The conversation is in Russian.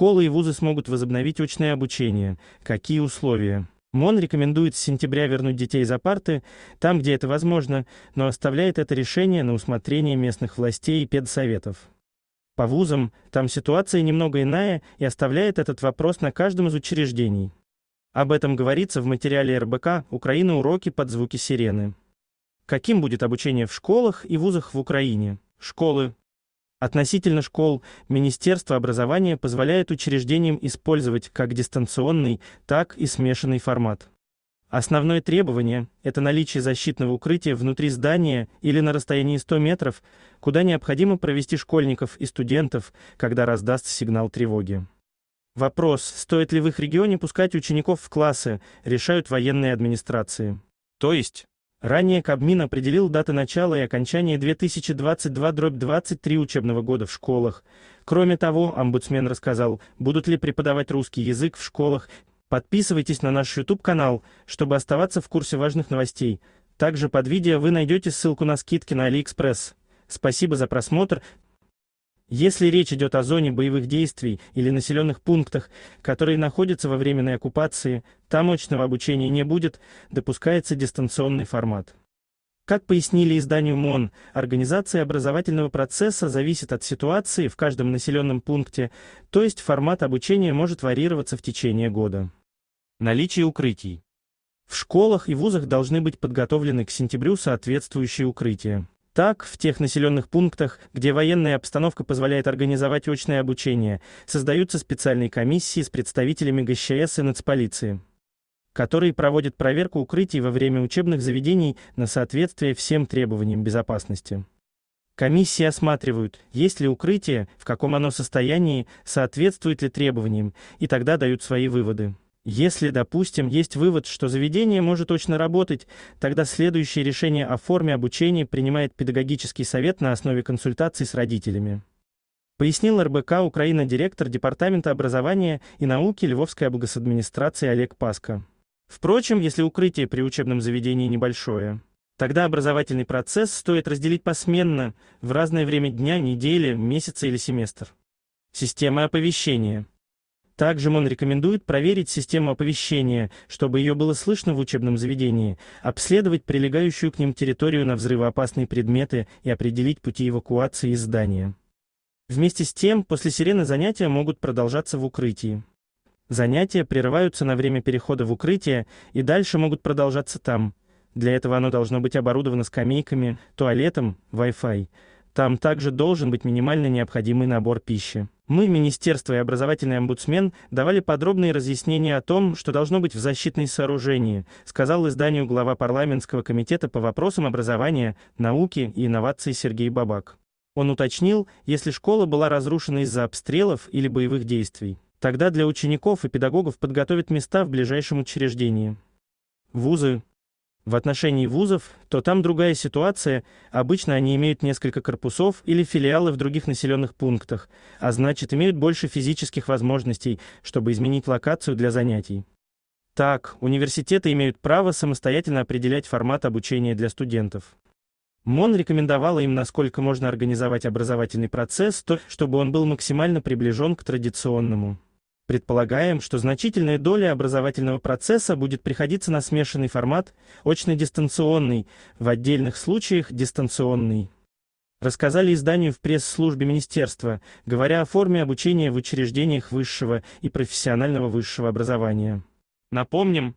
Школы и вузы смогут возобновить очное обучение. Какие условия? МОН рекомендует с сентября вернуть детей за парты, там, где это возможно, но оставляет это решение на усмотрение местных властей и педсоветов. По вузам там ситуация немного иная и оставляет этот вопрос на каждом из учреждений. Об этом говорится в материале РБК «Украина. Уроки под звуки сирены». Каким будет обучение в школах и вузах в Украине? Школы Относительно школ Министерство образования позволяет учреждениям использовать как дистанционный, так и смешанный формат. Основное требование – это наличие защитного укрытия внутри здания или на расстоянии 100 метров, куда необходимо провести школьников и студентов, когда раздаст сигнал тревоги. Вопрос, стоит ли в их регионе пускать учеников в классы, решают военные администрации. То есть, Ранее Кабмин определил даты начала и окончания 2022-23 учебного года в школах. Кроме того, омбудсмен рассказал, будут ли преподавать русский язык в школах. Подписывайтесь на наш YouTube-канал, чтобы оставаться в курсе важных новостей. Также под видео вы найдете ссылку на скидки на AliExpress. Спасибо за просмотр, если речь идет о зоне боевых действий или населенных пунктах, которые находятся во временной оккупации, там очного обучения не будет, допускается дистанционный формат. Как пояснили изданию МОН, организация образовательного процесса зависит от ситуации в каждом населенном пункте, то есть формат обучения может варьироваться в течение года. Наличие укрытий. В школах и вузах должны быть подготовлены к сентябрю соответствующие укрытия. Так, в тех населенных пунктах, где военная обстановка позволяет организовать очное обучение, создаются специальные комиссии с представителями ГЧС и нацполиции, которые проводят проверку укрытий во время учебных заведений на соответствие всем требованиям безопасности. Комиссии осматривают, есть ли укрытие, в каком оно состоянии, соответствует ли требованиям, и тогда дают свои выводы. Если, допустим, есть вывод, что заведение может точно работать, тогда следующее решение о форме обучения принимает педагогический совет на основе консультаций с родителями. Пояснил РБК Украина директор Департамента образования и науки Львовской облгосадминистрации Олег Паска. Впрочем, если укрытие при учебном заведении небольшое, тогда образовательный процесс стоит разделить посменно в разное время дня, недели, месяца или семестр. Система оповещения – также МОН рекомендует проверить систему оповещения, чтобы ее было слышно в учебном заведении, обследовать прилегающую к ним территорию на взрывоопасные предметы и определить пути эвакуации из здания. Вместе с тем, после сирены занятия могут продолжаться в укрытии. Занятия прерываются на время перехода в укрытие и дальше могут продолжаться там. Для этого оно должно быть оборудовано скамейками, туалетом, Wi-Fi. Там также должен быть минимально необходимый набор пищи. Мы, Министерство и образовательный омбудсмен, давали подробные разъяснения о том, что должно быть в защитной сооружении, сказал изданию глава парламентского комитета по вопросам образования, науки и инноваций Сергей Бабак. Он уточнил, если школа была разрушена из-за обстрелов или боевых действий, тогда для учеников и педагогов подготовят места в ближайшем учреждении. Вузы, в отношении вузов, то там другая ситуация, обычно они имеют несколько корпусов или филиалы в других населенных пунктах, а значит имеют больше физических возможностей, чтобы изменить локацию для занятий. Так, университеты имеют право самостоятельно определять формат обучения для студентов. МОН рекомендовала им, насколько можно организовать образовательный процесс, то, чтобы он был максимально приближен к традиционному. Предполагаем, что значительная доля образовательного процесса будет приходиться на смешанный формат, очно-дистанционный, в отдельных случаях дистанционный. Рассказали изданию в пресс-службе министерства, говоря о форме обучения в учреждениях высшего и профессионального высшего образования. Напомним,